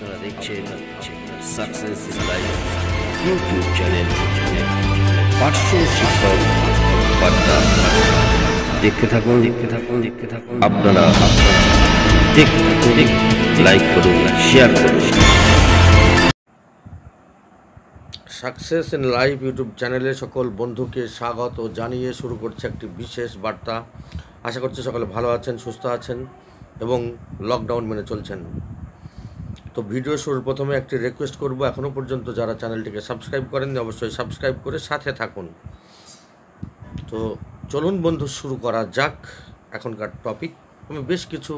দেখতে থাকুন দেখতে থাকুন দেখতে থাকুন আপনারা দেখতে থাকুন লাইক করুন শেয়ার করুন সাকসেস ইন লাইভ ইউটিউব চ্যানেলে সকল বন্ধুকে স্বাগত জানিয়ে শুরু করছে একটি বিশেষ বার্তা আশা করছি সকলে ভালো আছেন সুস্থ আছেন এবং লকডাউন মেনে চলছেন তো ভিডিও শুরুর প্রথমে একটি রিকোয়েস্ট করব এখনও পর্যন্ত যারা চ্যানেলটিকে সাবস্ক্রাইব করেননি অবশ্যই সাবস্ক্রাইব করে সাথে থাকুন তো চলুন বন্ধু শুরু করা যাক এখনকার টপিক আমি বেশ কিছু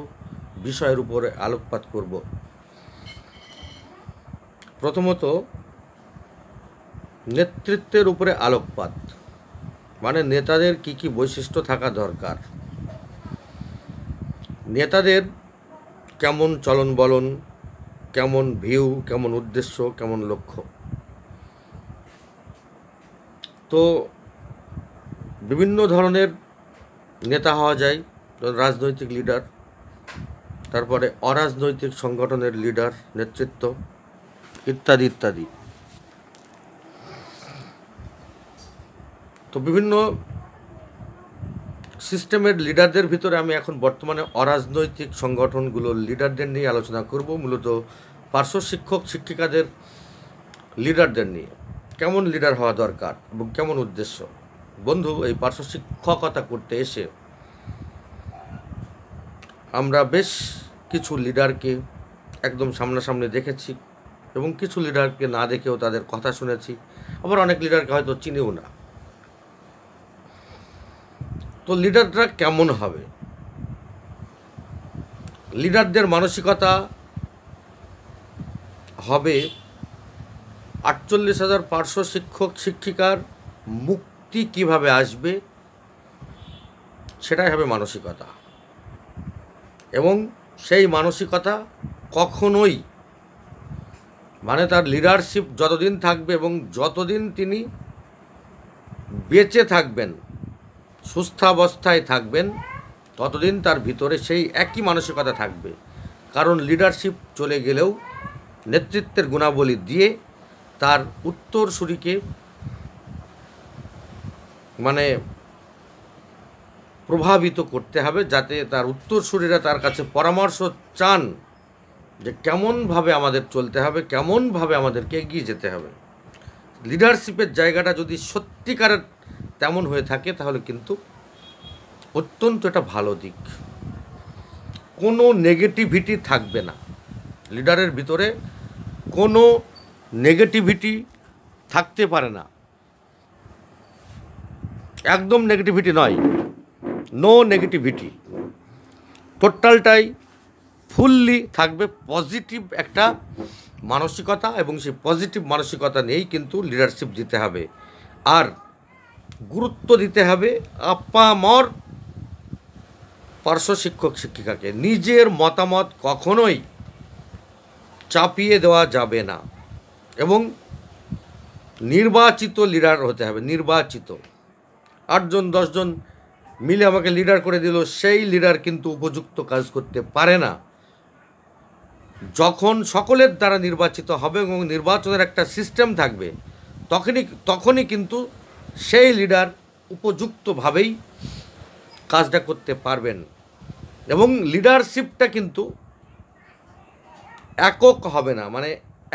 বিষয়ের উপরে আলোকপাত করব প্রথমত নেতৃত্বের উপরে আলোকপাত মানে নেতাদের কি কি বৈশিষ্ট্য থাকা দরকার নেতাদের কেমন চলন বলন কেমন ভিউ কেমন উদ্দেশ্য কেমন লক্ষ্য তো বিভিন্ন ধরনের নেতা হওয়া যায় রাজনৈতিক লিডার তারপরে অরাজনৈতিক সংগঠনের লিডার নেতৃত্ব ইত্যাদি ইত্যাদি তো বিভিন্ন সিস্টেমের লিডারদের ভিতরে আমি এখন বর্তমানে অরাজনৈতিক সংগঠনগুলোর লিডারদের নিয়ে আলোচনা করব মূলত পার্শ্ব শিক্ষক শিক্ষিকাদের লিডারদের নিয়ে কেমন লিডার হওয়া দরকার এবং কেমন উদ্দেশ্য বন্ধু এই পার্শ্ব শিক্ষকতা করতে এসে আমরা বেশ কিছু লিডারকে একদম সামনাসামনি দেখেছি এবং কিছু লিডারকে না দেখেও তাদের কথা শুনেছি আবার অনেক লিডারকে হয়তো চিনিও না তো লিডাররা কেমন হবে লিডারদের মানসিকতা হবে আটচল্লিশ হাজার পাঁচশো শিক্ষক শিক্ষিকার মুক্তি কিভাবে আসবে সেটাই হবে মানসিকতা এবং সেই মানসিকতা কখনোই মানে তার লিডারশিপ যতদিন থাকবে এবং যতদিন তিনি বেঁচে থাকবেন সুস্থাবস্থায় থাকবেন ততদিন তার ভিতরে সেই একই মানসিকতা থাকবে কারণ লিডারশিপ চলে গেলেও নেতৃত্বের গুণাবলী দিয়ে তার উত্তরসূরিকে মানে প্রভাবিত করতে হবে যাতে তার উত্তরসূরিরা তার কাছে পরামর্শ চান যে কেমনভাবে আমাদের চলতে হবে কেমনভাবে আমাদেরকে এগিয়ে যেতে হবে লিডারশিপের জায়গাটা যদি সত্যিকারের তেমন হয়ে থাকে তাহলে কিন্তু অত্যন্ত এটা ভালো দিক কোনো নেগেটিভিটি থাকবে না লিডারের ভিতরে কোনো নেগেটিভিটি থাকতে পারে না একদম নেগেটিভিটি নয় নো নেগেটিভিটি টোটালটাই ফুললি থাকবে পজিটিভ একটা মানসিকতা এবং সেই পজিটিভ মানসিকতা নিয়েই কিন্তু লিডারশিপ দিতে হবে আর গুরুত্ব দিতে হবে আপামর পার্শ্ব শিক্ষক শিক্ষিকাকে নিজের মতামত কখনোই চাপিয়ে দেওয়া যাবে না এবং নির্বাচিত লিডার হতে হবে নির্বাচিত আটজন দশজন মিলে আমাকে লিডার করে দিল সেই লিডার কিন্তু উপযুক্ত কাজ করতে পারে না যখন সকলের দ্বারা নির্বাচিত হবে এবং নির্বাচনের একটা সিস্টেম থাকবে তখনই তখনই কিন্তু সেই লিডার উপযুক্তভাবেই কাজটা করতে পারবেন এবং লিডারশিপটা কিন্তু একক হবে না মানে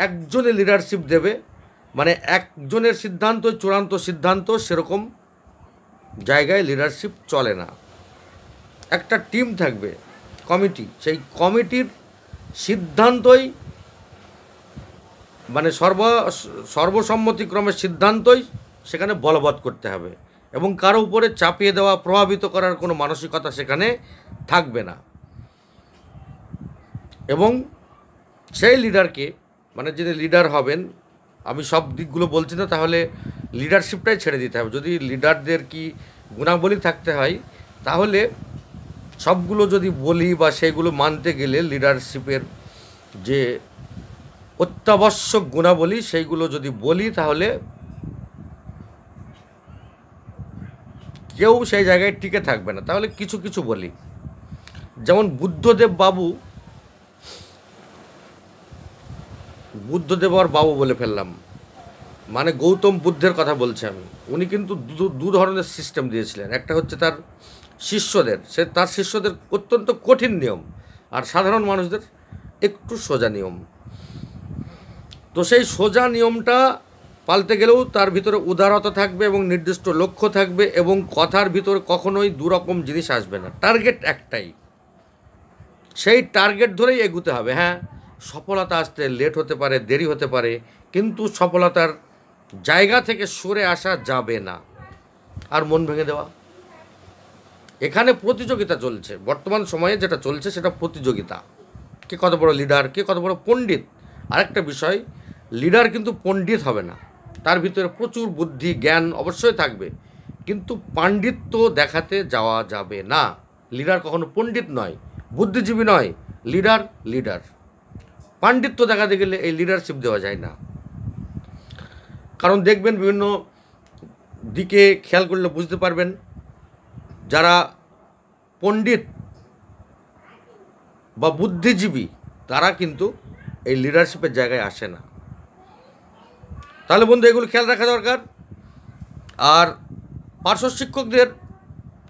একজনে লিডারশিপ দেবে মানে একজনের সিদ্ধান্ত চূড়ান্ত সিদ্ধান্ত সেরকম জায়গায় লিডারশিপ চলে না একটা টিম থাকবে কমিটি সেই কমিটির সিদ্ধান্তই মানে সর্ব সর্বসম্মতিক্রমের সিদ্ধান্তই সেখানে বলবৎ করতে হবে এবং কারো উপরে চাপিয়ে দেওয়া প্রভাবিত করার কোনো মানসিকতা সেখানে থাকবে না এবং সেই লিডারকে মানে যিনি লিডার হবেন আমি সব দিকগুলো বলছি না তাহলে লিডারশিপটাই ছেড়ে দিতে হবে যদি লিডারদের কি গুণাবলী থাকতে হয় তাহলে সবগুলো যদি বলি বা সেগুলো মানতে গেলে লিডারশিপের যে অত্যাবশ্যক গুণাবলী সেইগুলো যদি বলি তাহলে কেউ সেই জায়গায় টিকে থাকবে না তাহলে কিছু কিছু বলি যেমন বুদ্ধদেব বাবু বুদ্ধদেব আর বাবু বলে ফেললাম মানে গৌতম বুদ্ধের কথা বলছি আমি উনি কিন্তু দু ধরনের সিস্টেম দিয়েছিলেন একটা হচ্ছে তার শিষ্যদের সে তার শিষ্যদের অত্যন্ত কঠিন নিয়ম আর সাধারণ মানুষদের একটু সোজা নিয়ম তো সেই সোজা নিয়মটা পাল্টে গেলেও তার ভিতরে উদারতা থাকবে এবং নির্দিষ্ট লক্ষ্য থাকবে এবং কথার ভিতরে কখনোই দুরকম জিনিস আসবে না টার্গেট একটাই সেই টার্গেট ধরেই এগুতে হবে হ্যাঁ সফলতা আসতে লেট হতে পারে দেরি হতে পারে কিন্তু সফলতার জায়গা থেকে সরে আসা যাবে না আর মন ভেঙে দেওয়া এখানে প্রতিযোগিতা চলছে বর্তমান সময়ে যেটা চলছে সেটা প্রতিযোগিতা কে কত বড় লিডার কে কত বড় পণ্ডিত আরেকটা বিষয় লিডার কিন্তু পণ্ডিত হবে না তার ভিতরে প্রচুর বুদ্ধি জ্ঞান অবশ্যই থাকবে কিন্তু পাণ্ডিত্য দেখাতে যাওয়া যাবে না লিডার কখনো পণ্ডিত নয় বুদ্ধিজীবী নয় লিডার লিডার পাণ্ডিত্য দেখাতে গেলে এই লিডারশিপ দেওয়া যায় না কারণ দেখবেন বিভিন্ন দিকে খেয়াল করলে বুঝতে পারবেন যারা পণ্ডিত বা বুদ্ধিজীবী তারা কিন্তু এই লিডারশিপের জায়গায় আসে না তাহলে বন্ধু এগুলো খেয়াল রাখা দরকার আর পার্শ্ব শিক্ষকদের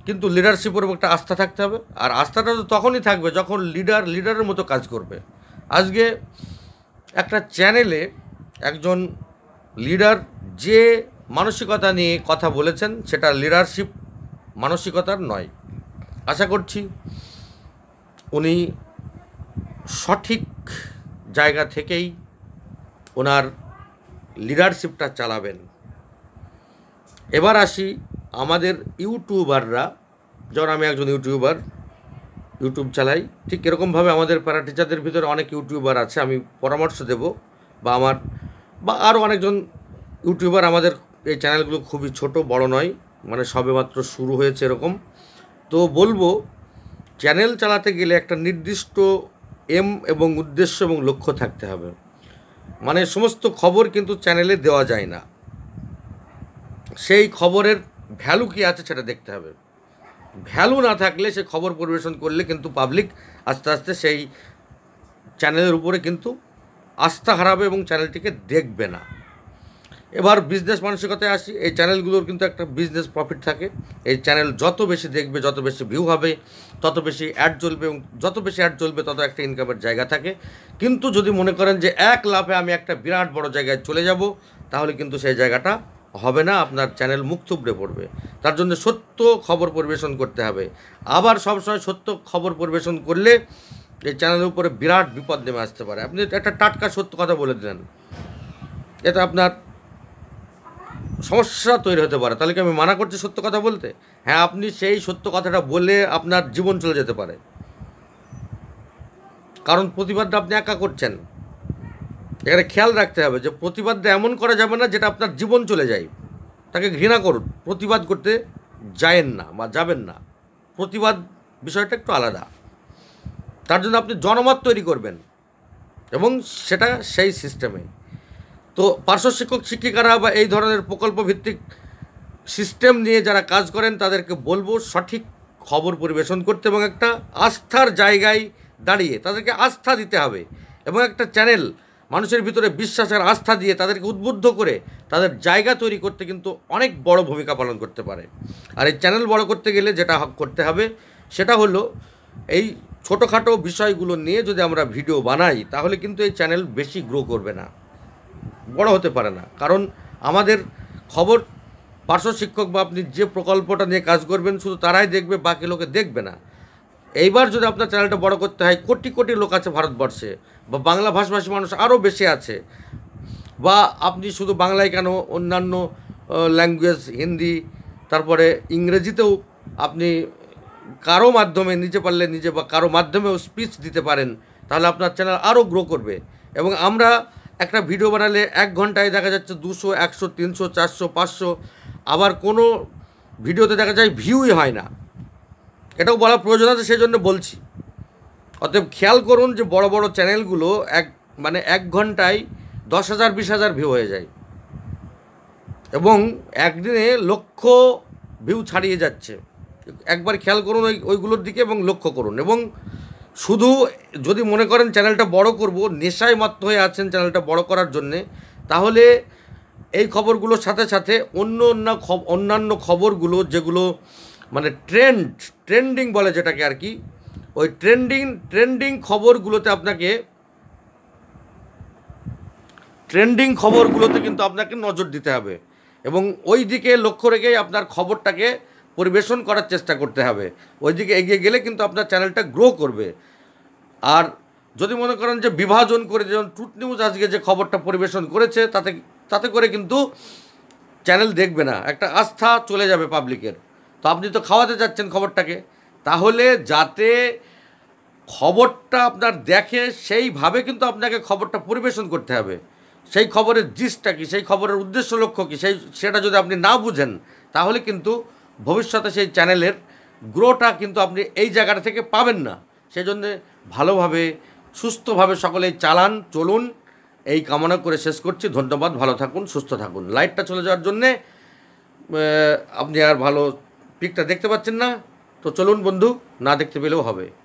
কিন্তু লিডারশিপ উপর একটা আস্থা থাকতে হবে আর আস্থাটা তো তখনই থাকবে যখন লিডার লিডারের মতো কাজ করবে আজকে একটা চ্যানেলে একজন লিডার যে মানসিকতা নিয়ে কথা বলেছেন সেটা লিডারশিপ মানসিকতার নয় আশা করছি উনি সঠিক জায়গা থেকেই ওনার লিডারশিপটা চালাবেন এবার আসি আমাদের ইউটিউবাররা যেমন আমি একজন ইউটিউবার ইউটিউব চালাই ঠিক এরকমভাবে আমাদের প্যারা টিচারদের ভিতরে অনেক ইউটিউবার আছে আমি পরামর্শ দেব বা আমার বা আরও অনেকজন ইউটিউবার আমাদের এই চ্যানেলগুলো খুবই ছোট বড় নয় মানে সবেমাত্র শুরু হয়েছে এরকম তো বলবো চ্যানেল চালাতে গেলে একটা নির্দিষ্ট এম এবং উদ্দেশ্য এবং লক্ষ্য থাকতে হবে মানে সমস্ত খবর কিন্তু চ্যানেলে দেওয়া যায় না সেই খবরের ভ্যালু কী আছে সেটা দেখতে হবে ভ্যালু না থাকলে সে খবর পরিবেশন করলে কিন্তু পাবলিক আস্তে আস্তে সেই চ্যানেলের উপরে কিন্তু আস্থা হারাবে এবং চ্যানেলটিকে দেখবে না এবার বিজনেস মানসিকতায় আসি এই চ্যানেলগুলোর কিন্তু একটা বিজনেস প্রফিট থাকে এই চ্যানেল যত বেশি দেখবে যত বেশি ভিউ হবে তত বেশি অ্যাড চলবে এবং যত বেশি অ্যাড চলবে তত একটা ইনকামের জায়গা থাকে কিন্তু যদি মনে করেন যে এক লাভে আমি একটা বিরাট বড় জায়গায় চলে যাব তাহলে কিন্তু সেই জায়গাটা হবে না আপনার চ্যানেল মুখ থুবড়ে পড়বে তার জন্য সত্য খবর পরিবেশন করতে হবে আবার সবসময় সত্য খবর পরিবেশন করলে এই চ্যানেলের উপরে বিরাট বিপদ নেমে আসতে পারে আপনি একটা টাটকা সত্য কথা বলে দিলেন এটা আপনার সমস্যা তৈরি হতে পারে তাহলে কি আমি মানা করছি সত্য কথা বলতে হ্যাঁ আপনি সেই সত্য কথাটা বলে আপনার জীবন চলে যেতে পারে কারণ প্রতিবাদটা আপনি একা করছেন এখানে খেয়াল রাখতে হবে যে প্রতিবাদটা এমন করা যাবে না যেটা আপনার জীবন চলে যায় তাকে ঘৃণা করুন প্রতিবাদ করতে যায়েন না বা যাবেন না প্রতিবাদ বিষয়টা একটু আলাদা তার জন্য আপনি জনমত তৈরি করবেন এবং সেটা সেই সিস্টেমে তো পার্শ্ব শিক্ষক শিক্ষিকারা বা এই ধরনের প্রকল্প ভিত্তিক সিস্টেম নিয়ে যারা কাজ করেন তাদেরকে বলবো সঠিক খবর পরিবেশন করতে এবং একটা আস্থার জায়গায় দাঁড়িয়ে তাদেরকে আস্থা দিতে হবে এবং একটা চ্যানেল মানুষের ভিতরে বিশ্বাসের আস্থা দিয়ে তাদেরকে উদ্বুদ্ধ করে তাদের জায়গা তৈরি করতে কিন্তু অনেক বড় ভূমিকা পালন করতে পারে আর এই চ্যানেল বড় করতে গেলে যেটা করতে হবে সেটা হলো এই ছোটোখাটো বিষয়গুলো নিয়ে যদি আমরা ভিডিও বানাই তাহলে কিন্তু এই চ্যানেল বেশি গ্রো করবে না বড় হতে পারে না কারণ আমাদের খবর পার্শ্ব শিক্ষক বা আপনি যে প্রকল্পটা নিয়ে কাজ করবেন শুধু তারাই দেখবে বাকি লোকে দেখবে না এইবার যদি আপনার চ্যানেলটা বড় করতে হয় কোটি কোটি লোক আছে ভারতবর্ষে বা বাংলা ভাষাভাষী মানুষ আরও বেশি আছে বা আপনি শুধু বাংলায় কেন অন্যান্য ল্যাঙ্গুয়েজ হিন্দি তারপরে ইংরেজিতেও আপনি কারো মাধ্যমে নিজে পারলে নিজে বা কারো মাধ্যমেও স্পিচ দিতে পারেন তাহলে আপনার চ্যানেল আরও গ্রো করবে এবং আমরা একটা ভিডিও বানালে এক ঘন্টায় দেখা যাচ্ছে দুশো একশো তিনশো চারশো পাঁচশো আবার কোনো ভিডিওতে দেখা যায় ভিউই হয় না এটাও বলা প্রয়োজন আছে সেই জন্য বলছি অতএব খেয়াল করুন যে বড় বড় চ্যানেলগুলো এক মানে এক ঘন্টায় দশ হাজার বিশ হাজার ভিউ হয়ে যায় এবং একদিনে লক্ষ ভিউ ছাড়িয়ে যাচ্ছে একবার খেয়াল করুন ওই ওইগুলোর দিকে এবং লক্ষ্য করুন এবং শুধু যদি মনে করেন চ্যানেলটা বড় করব নেশায় মাত্র হয়ে আছেন চ্যানেলটা বড় করার জন্যে তাহলে এই খবরগুলোর সাথে সাথে অন্য অন্য অন্যান্য খবরগুলো যেগুলো মানে ট্রেন্ড ট্রেন্ডিং বলে যেটাকে আর কি ওই ট্রেন্ডিং ট্রেন্ডিং খবরগুলোতে আপনাকে ট্রেন্ডিং খবরগুলোতে কিন্তু আপনাকে নজর দিতে হবে এবং ওই দিকে লক্ষ্য রেখেই আপনার খবরটাকে পরিবেশন করার চেষ্টা করতে হবে ওইদিকে এগিয়ে গেলে কিন্তু আপনার চ্যানেলটা গ্রো করবে আর যদি মনে করেন যে বিভাজন করে যেমন ট্রুট নিউজ আজকে যে খবরটা পরিবেশন করেছে তাতে তাতে করে কিন্তু চ্যানেল দেখবে না একটা আস্থা চলে যাবে পাবলিকের তো আপনি তো খাওয়াতে যাচ্ছেন খবরটাকে তাহলে যাতে খবরটা আপনার দেখে সেইভাবে কিন্তু আপনাকে খবরটা পরিবেশন করতে হবে সেই খবরের জিসটা কী সেই খবরের উদ্দেশ্য লক্ষ্য কী সেই সেটা যদি আপনি না বুঝেন তাহলে কিন্তু ভবিষ্যতে সেই চ্যানেলের গ্রোটা কিন্তু আপনি এই জায়গাটা থেকে পাবেন না সেজন্য ভালোভাবে সুস্থভাবে সকলে চালান চলুন এই কামনা করে শেষ করছি ধন্যবাদ ভালো থাকুন সুস্থ থাকুন লাইটটা চলে যাওয়ার জন্যে আপনি আর ভালো পিকটা দেখতে পাচ্ছেন না তো চলুন বন্ধু না দেখতে পেলেও হবে